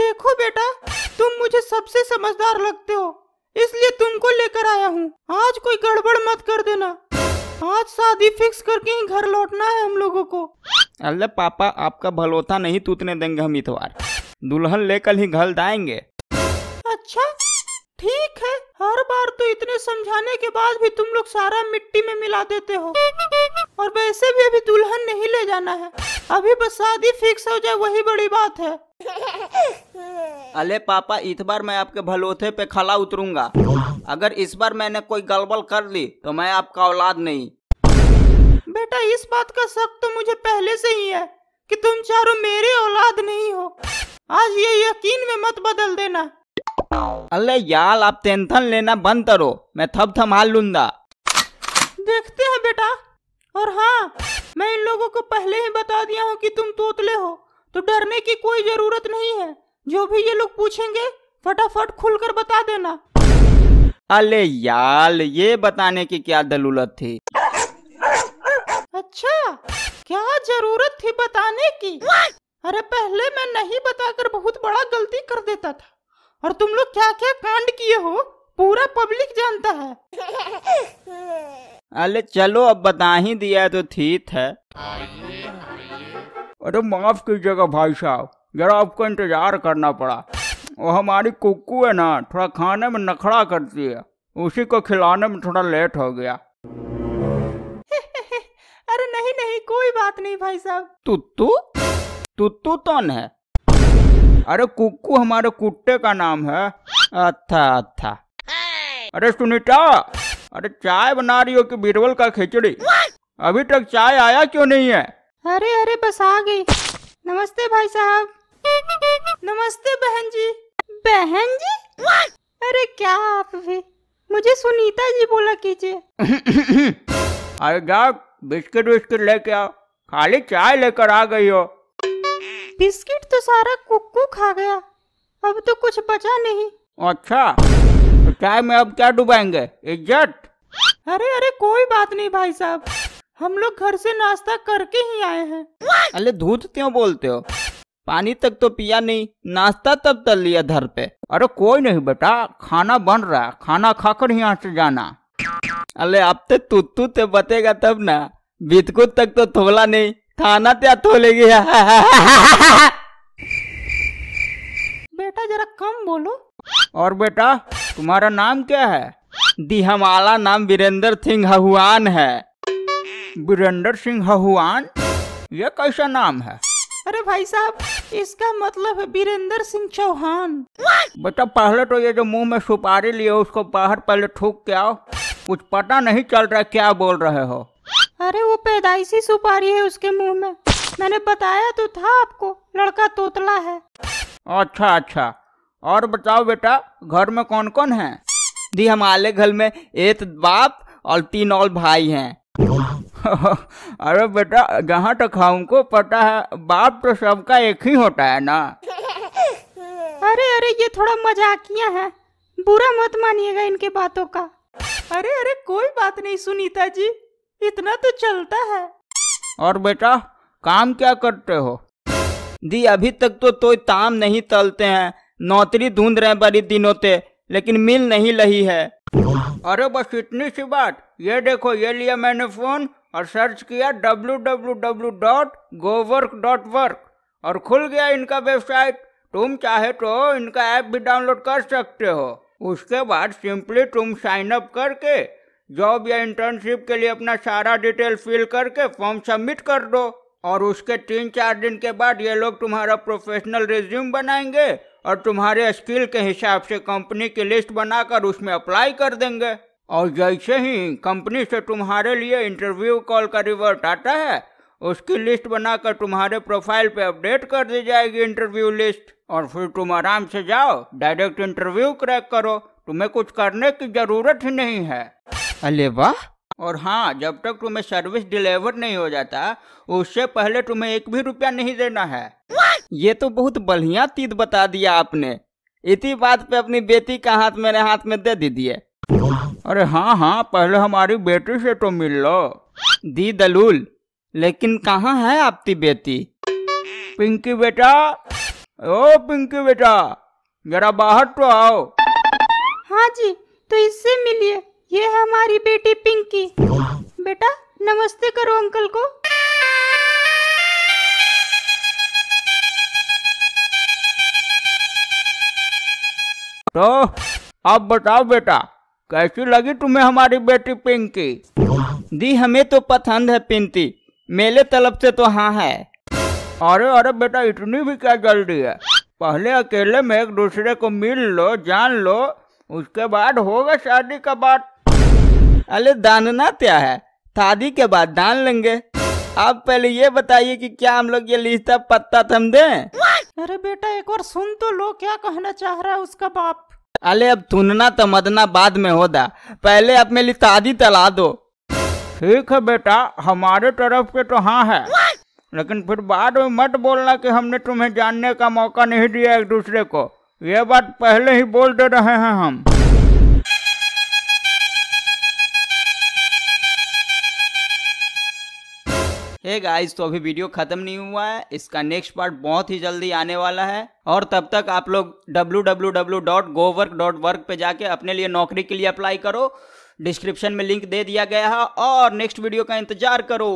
देखो बेटा तुम मुझे सबसे समझदार लगते हो इसलिए तुमको लेकर आया हूँ आज कोई गड़बड़ मत कर देना आज शादी फिक्स करके ही घर लौटना है हम लोगों को अल्ले पापा आपका भलोता नहीं टूटने देंगे हम इतवार दुल्हन लेकर ही घर जाएंगे अच्छा ठीक है हर बार तो इतने समझाने के बाद भी तुम लोग सारा मिट्टी में मिला देते हो और वैसे भी अभी दुल्हन नहीं ले जाना है अभी बस शादी फिक्स हो जाए वही बड़ी बात है अले पापा इस बार मैं आपके भलोथे पे खला उतरूंगा अगर इस बार मैंने कोई गड़बड़ कर ली तो मैं आपका औलाद नहीं बेटा इस बात का शक तो मुझे पहले से ही है कि तुम चारों मेरे औलाद नहीं हो आज ये यकीन में मत बदल देना अल्ले यार आप टेंशन लेना बंद करो मैं थप थमाल लूंगा देखते हैं बेटा और हाँ मैं इन लोगों को पहले ही बता दिया हूँ कि तुम तोतले हो तो डरने की कोई जरूरत नहीं है जो भी ये लोग पूछेंगे फटाफट खुलकर बता देना अले यार ये बताने की क्या दलूलत थी अच्छा क्या जरूरत थी बताने की अरे पहले मैं नहीं बताकर बहुत बड़ा गलती कर देता था और तुम लोग क्या क्या कांड किए हो पूरा पब्लिक जानता है अरे चलो अब बता ही दिया तो ठीक है अरे माफ़ कीजिएगा भाई साहब ज़रा आपको इंतज़ार करना पड़ा वो हमारी कुक्कू है ना थोड़ा खाने में नखड़ा करती है उसी को खिलाने में थोड़ा लेट हो गया अरे नहीं नहीं कोई बात नहीं भाई साहब तुत्तू तुत्तू तन है अरे कुक्कू हमारे कुत्ते का नाम है अच्छा अच्छा अरे सुनीता अरे चाय बना रही हो कि बीरबल का खिचड़ी अभी तक चाय आया क्यों नहीं है अरे अरे बस आ गई नमस्ते भाई साहब नमस्ते बहन जी बहन जी What? अरे क्या आप भी मुझे सुनीता जी बोला कीजिए अरे जाओ बिस्किट विस्किट लेके आओ खाली चाय लेकर आ गई हो बिस्किट तो सारा कुकू खा गया अब तो कुछ बचा नहीं अच्छा तो चाय में अब क्या डुबाएंगे इज्जत अरे अरे कोई बात नहीं भाई साहब हम लोग घर से नाश्ता करके ही आए हैं अरे धूत क्यों बोलते हो पानी तक तो पिया नहीं नाश्ता तब तल लिया धर पे अरे कोई नहीं बेटा खाना बन रहा है खाना खाकर यहाँ से जाना अरे अब तो तुत्तू ते बतेगा तब ना बितकुत तक तो थोला नहीं थाना त्या तो थोलेगी बेटा जरा कम बोलो और बेटा तुम्हारा नाम क्या है दिहमाला नाम वीरेंद्र सिंह हहुआन है वीरेंद्र सिंह हहुआन ये कैसा नाम है अरे भाई साहब इसका मतलब है वीरेंद्र सिंह चौहान बच्चा पहले तो ये जो मुंह में सुपारी लिए उसको बाहर पहले ठूक के आओ कुछ पता नहीं चल रहा क्या बोल रहे हो अरे वो पैदाइशी सुपारी है उसके मुंह में मैंने बताया तो था आपको लड़का तोतला है अच्छा अच्छा और बताओ बेटा घर में कौन कौन है दी हमारे घर में एक बाप और तीन और भाई हैं अरे बेटा जहाँ तक हमको पता है बाप तो सबका एक ही होता है ना अरे अरे ये थोड़ा मजाकिया है बुरा मत मानिएगा इनके बातों का अरे अरे कोई बात नहीं सुनीता जी इतना तो चलता है और बेटा काम क्या करते हो दी अभी तक तो तो ताम नहीं तलते हैं नौकरी ढूंढ रहे हैं बड़ी दिनों ते लेकिन मिल नहीं लही है अरे बस इतनी सी बात ये देखो ये लिया मैंने फोन और सर्च किया W W dot go work dot work और खुल गया इनका वेबसाइट तुम चाहे तो इनका ऐप भी डाउनलोड कर सकते हो उसके बाद सिंपली तुम साइन अप करके जॉब या इंटर्नशिप के लिए अपना सारा डिटेल फिल करके फॉर्म सबमिट कर दो और उसके तीन चार दिन के बाद ये लोग तुम्हारा प्रोफेशनल रिज्यूम बनाएंगे और तुम्हारे स्किल के हिसाब से कंपनी की लिस्ट बनाकर उसमें अप्लाई कर देंगे और जैसे ही कंपनी से तुम्हारे लिए इंटरव्यू कॉल का रिवर्ट आता है उसकी लिस्ट बनाकर तुम्हारे प्रोफाइल पे अपडेट कर दी जाएगी इंटरव्यू लिस्ट और फिर तुम आराम से जाओ डायरेक्ट इंटरव्यू क्रैक करो तुम्हें कुछ करने की जरूरत ही नहीं है अरे वाह और हाँ जब तक तुम्हें सर्विस डिलीवर नहीं हो जाता उससे पहले तुम्हें एक भी रुपया नहीं देना है ये तो बहुत बढ़िया तीत बता दिया आपने इसी बात पे अपनी बेटी का हाथ मेरे हाथ में दे दीजिए अरे हाँ हाँ पहले हमारी बेटी से तो मिल लो दी दलूल लेकिन कहाँ है आपकी बेटी पिंकी बेटा ओ पिंकी बेटा जरा बाहर तो आओ हाँ जी तो इससे मिलिए ये है हमारी बेटी पिंकी बेटा नमस्ते करो अंकल को तो आप बताओ बेटा कैसी लगी तुम्हें हमारी बेटी पिंकी दी हमें तो पसंद है पिंकी मेले तलब से तो हाँ है अरे अरे बेटा इतनी भी क्या जल्दी है पहले अकेले में एक दूसरे को मिल लो जान लो उसके बाद होगा शादी का बात अरे दानना क्या है शादी के बाद दान लेंगे आप पहले ये बताइए कि क्या हम लोग ये लिस्ता पत्ता थम दें अरे बेटा एक बार सुन तो लो क्या कहना चाह रहा है उसका बाप अले अब थुनना तमदना बाद में होदा पहले अपने लिए शादी तला दो ठीक है बेटा हमारे तरफ के तो हाँ है लेकिन फिर बाद में मत बोलना कि हमने तुम्हें जानने का मौका नहीं दिया एक दूसरे को ये बात पहले ही बोल दे रहे हैं हम हे गाइस तो अभी वीडियो खत्म नहीं हुआ है इसका नेक्स्ट पार्ट बहुत ही जल्दी आने वाला है और तब तक आप लोग www.gowork.work पे जाके अपने लिए नौकरी के लिए अप्लाई करो डिस्क्रिप्शन में लिंक दे दिया गया है और नेक्स्ट वीडियो का इंतजार करो